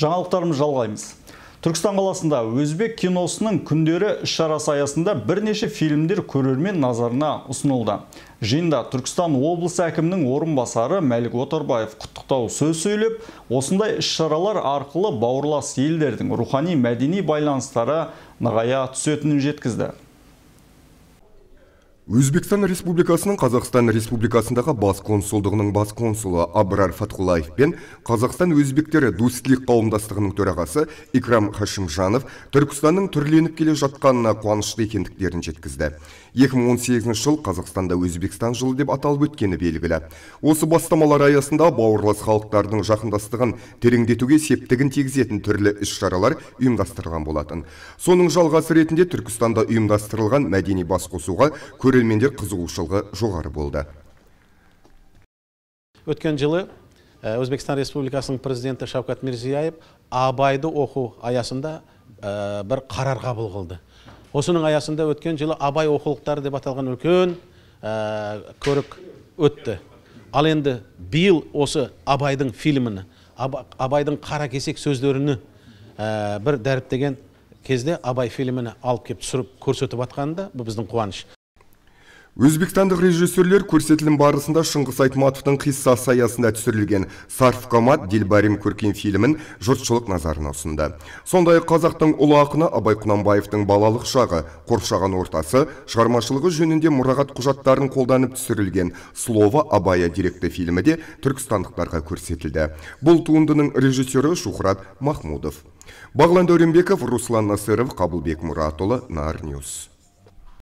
Жаңалықтарымыз жалғаймыз түркістан қаласында өзбек киносының күндері іс шарасы аясында бірнеше фильмдер көрермен назарына ұсынылды жиында түркістан облысы әкімінің орынбасары мәлік отарбаев құттықтау сөз сөйлеп осындай іс шаралар арқылы бауырлас елдердің рухани мәдени байланыстары нығая түсетінін жеткізді өзбекстан республикасының қазақстан республикасындағы бас консулдығының бас консулы абрар фатхулаев пен қазақстан өзбектері достілік қауымдастығының төрағасы икрам хашимжанов түркістанның түрленіп келе жатқанына қуанышты екендіктерін жеткізді 2018 жыл қазақстанда өзбекстан жылы деп аталып өткені белгілі осы бастамалар аясында бауырлас халықтардың жақындастығын тереңдетуге септігін тигізетін түрлі іс шаралар ұйымдастырылған болатын соның жалғасы ретінде түркістанда ұйымдастырылған мәдени басқосуға көрермендер қызығушылығы жоғары болды өткен жылы э, өзбекстан республикасының президенті шавкат мирзияев абайды оқу аясында э, бір қарар қабыл қылды осының аясында өткен жылы абай оқулықтары деп аталған үлкен э, көрік өтті ал енді биыл осы абайдың фильмін абайдың қара сөздеріні ә, бір дәріптеген кезде абай фильміні алып кеп түсіріп көрсетіп жатқаны бұл біздің қуаныш өзбекстандық режиссерлер көрсетілім барысында шыңғыс айтматовтың қиссасы аясында түсірілген Камат» дилбарим көркен фильмін жұртшылық назарына ұсынды сондай ақ қазақтың ұлы ақыны абай құнанбаевтың балалық шағы қоршаған ортасы шығармашылығы жөнінде мұрағат құжаттарын қолданып түсірілген слово абая деректі фильмі де түркістандықтарға көрсетілді бұл туындының режиссері шухрат махмудов бағлан дәуренбеков руслан насыров қабылбек мұратұлы нар ньюс